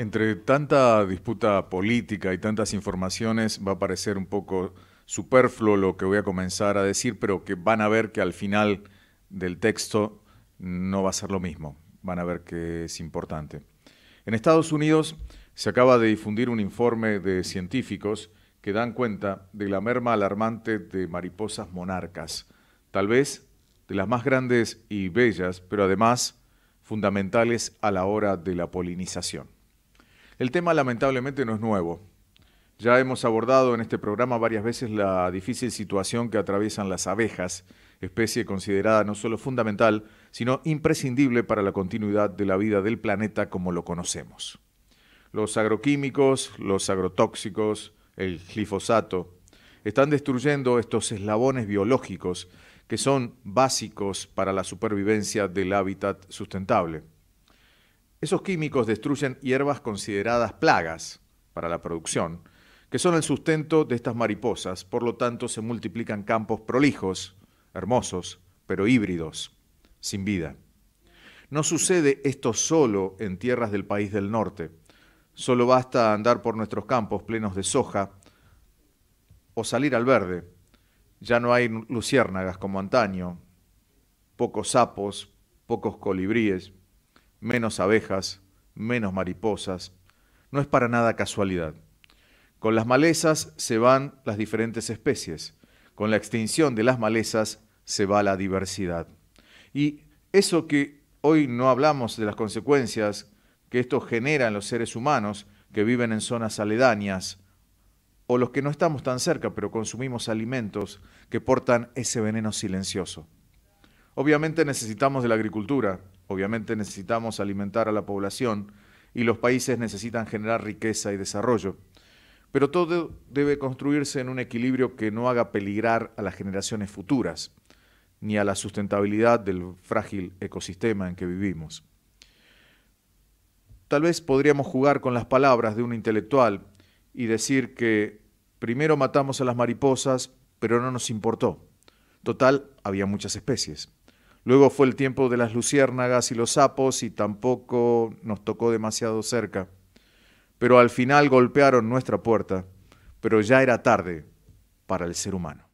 Entre tanta disputa política y tantas informaciones va a parecer un poco superfluo lo que voy a comenzar a decir, pero que van a ver que al final del texto no va a ser lo mismo. Van a ver que es importante. En Estados Unidos se acaba de difundir un informe de científicos que dan cuenta de la merma alarmante de mariposas monarcas, tal vez de las más grandes y bellas, pero además fundamentales a la hora de la polinización. El tema lamentablemente no es nuevo. Ya hemos abordado en este programa varias veces la difícil situación que atraviesan las abejas, especie considerada no solo fundamental, sino imprescindible para la continuidad de la vida del planeta como lo conocemos. Los agroquímicos, los agrotóxicos, el glifosato, están destruyendo estos eslabones biológicos que son básicos para la supervivencia del hábitat sustentable. Esos químicos destruyen hierbas consideradas plagas para la producción, que son el sustento de estas mariposas, por lo tanto se multiplican campos prolijos, hermosos, pero híbridos, sin vida. No sucede esto solo en tierras del país del norte. Solo basta andar por nuestros campos plenos de soja o salir al verde. Ya no hay luciérnagas como antaño, pocos sapos, pocos colibríes, menos abejas, menos mariposas. No es para nada casualidad. Con las malezas se van las diferentes especies. Con la extinción de las malezas se va la diversidad. Y eso que hoy no hablamos de las consecuencias que esto genera en los seres humanos que viven en zonas aledañas o los que no estamos tan cerca pero consumimos alimentos que portan ese veneno silencioso. Obviamente necesitamos de la agricultura, Obviamente necesitamos alimentar a la población y los países necesitan generar riqueza y desarrollo. Pero todo debe construirse en un equilibrio que no haga peligrar a las generaciones futuras, ni a la sustentabilidad del frágil ecosistema en que vivimos. Tal vez podríamos jugar con las palabras de un intelectual y decir que primero matamos a las mariposas, pero no nos importó. Total, había muchas especies. Luego fue el tiempo de las luciérnagas y los sapos y tampoco nos tocó demasiado cerca. Pero al final golpearon nuestra puerta, pero ya era tarde para el ser humano.